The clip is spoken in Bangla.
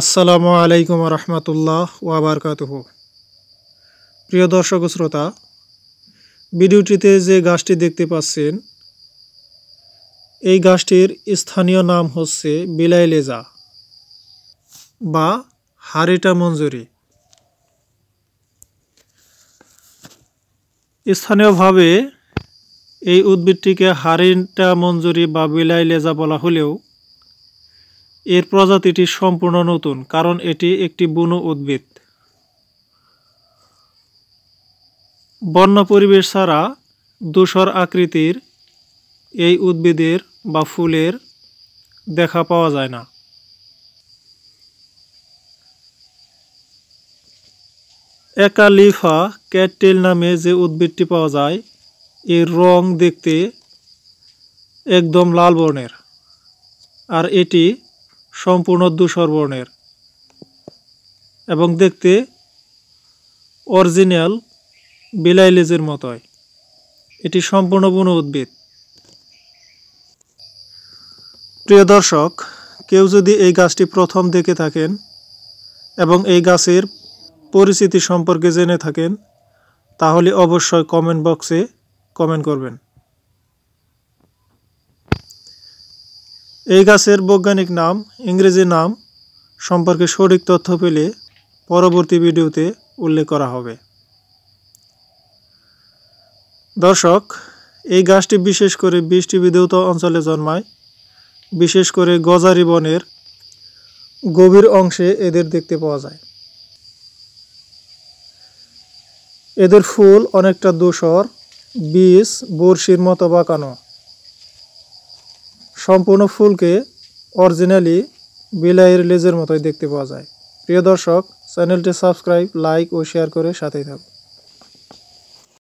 আসসালামু আলাইকুম রহমতুল্লাহ ওয়াবারকাতুহ প্রিয় দর্শক শ্রোতা ভিডিওটিতে যে গাছটি দেখতে পাচ্ছেন এই গাছটির স্থানীয় নাম হচ্ছে বিলাইলেজা বা হারিটা মঞ্জুরি স্থানীয়ভাবে এই উদ্ভিদটিকে হারিটা মঞ্জুরি বা বিলাই লেজা বলা হলেও এর প্রজাতিটি সম্পূর্ণ নতুন কারণ এটি একটি বুনো উদ্ভিদ বন্য পরিবেশ ছাড়া ধূসর আকৃতির এই উদ্ভিদের বা ফুলের দেখা পাওয়া যায় না একালিফা ক্যাটটেল নামে যে উদ্ভিদটি পাওয়া যায় এর রঙ দেখতে একদম লাল বর্ণের আর এটি সম্পূর্ণ ধূসর বর্ণের এবং দেখতে অরিজিনাল বিলাইলেজের মতোই এটি সম্পূর্ণ বন উদ্ভিদ প্রিয় দর্শক কেউ যদি এই গাছটি প্রথম দেখে থাকেন এবং এই গাছের পরিচিতি সম্পর্কে জেনে থাকেন তাহলে অবশ্যই কমেন্ট বক্সে কমেন্ট করবেন এই গাছের বৈজ্ঞানিক নাম ইংরেজি নাম সম্পর্কে সঠিক তথ্য পেলে পরবর্তী ভিডিওতে উল্লেখ করা হবে দর্শক এই গাছটি বিশেষ করে বৃষ্টি বিধৌত অঞ্চলে জন্মায় বিশেষ করে গজারি বনের গভীর অংশে এদের দেখতে পাওয়া যায় এদের ফুল অনেকটা দোসর বিষ বর্ষির মতো বাঁকানো সম্পূর্ণ ফুলকে অরিজিনালি বিলাইয়ের লেজের মতোই দেখতে পাওয়া যায় প্রিয় দর্শক চ্যানেলটি সাবস্ক্রাইব লাইক ও শেয়ার করে সাথেই থাকুন